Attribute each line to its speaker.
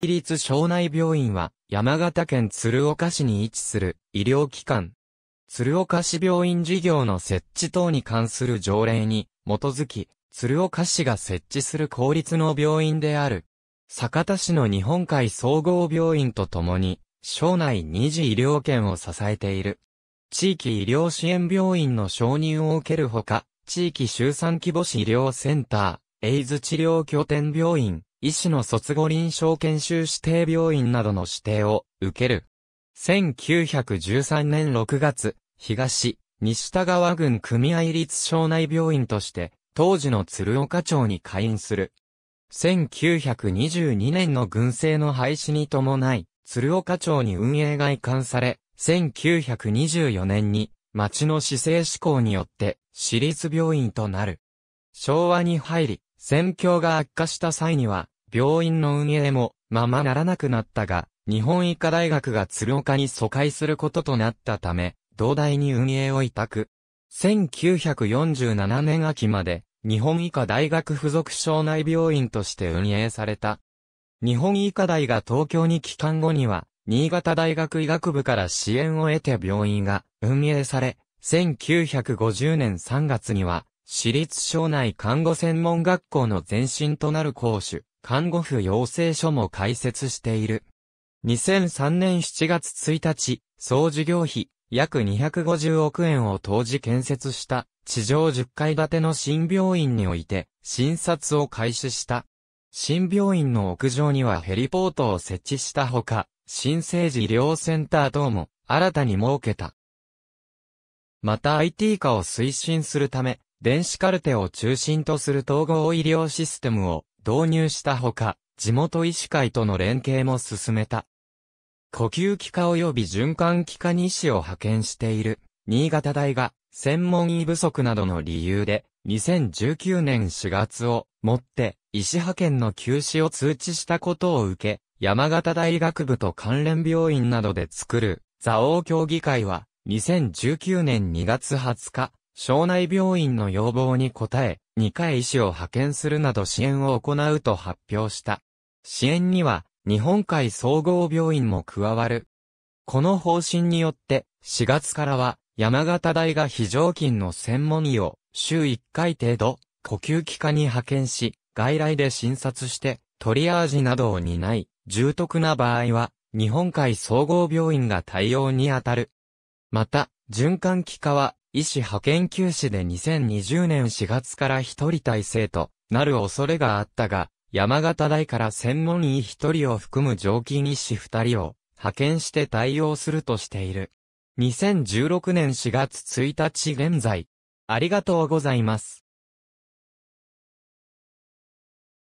Speaker 1: 市立庄内病院は山形県鶴岡市に位置する医療機関。鶴岡市病院事業の設置等に関する条例に基づき、鶴岡市が設置する公立の病院である。酒田市の日本海総合病院とともに、省内二次医療圏を支えている。地域医療支援病院の承認を受けるほか、地域周産規模市医療センター、エイズ治療拠点病院、医師の卒後臨床研修指定病院などの指定を受ける。1913年6月、東、西田川郡組合立省内病院として、当時の鶴岡町に開院する。1922年の軍政の廃止に伴い、鶴岡町に運営が移管され、1924年に、町の市政施行によって、私立病院となる。昭和に入り、戦況が悪化した際には、病院の運営もままならなくなったが、日本医科大学が鶴岡に疎開することとなったため、同大に運営を委託。1947年秋まで、日本医科大学附属省内病院として運営された。日本医科大が東京に帰還後には、新潟大学医学部から支援を得て病院が運営され、1950年3月には私立省内看護専門学校の前身となる講師、看護婦養成所も開設している。2003年7月1日、総事業費約250億円を当時建設した地上10階建ての新病院において診察を開始した。新病院の屋上にはヘリポートを設置したほか、新生児医療センター等も新たに設けた。また IT 化を推進するため、電子カルテを中心とする統合医療システムを導入したほか、地元医師会との連携も進めた。呼吸器科及び循環器科に医師を派遣している、新潟大が、専門医不足などの理由で、2019年4月をもって、医師派遣の休止を通知したことを受け、山形大学部と関連病院などで作る、座王協議会は、2019年2月20日、省内病院の要望に応え、2回医師を派遣するなど支援を行うと発表した。支援には、日本海総合病院も加わる。この方針によって、4月からは、山形大が非常勤の専門医を、週1回程度、呼吸器科に派遣し、外来で診察して、トリアージなどを担い、重篤な場合は、日本海総合病院が対応に当たる。また、循環器科は、医師派遣休止で2020年4月から一人体制となる恐れがあったが、山形大から専門医一人を含む常勤医師二人を派遣して対応するとしている。2016年4月1日現在。ありがとうございます。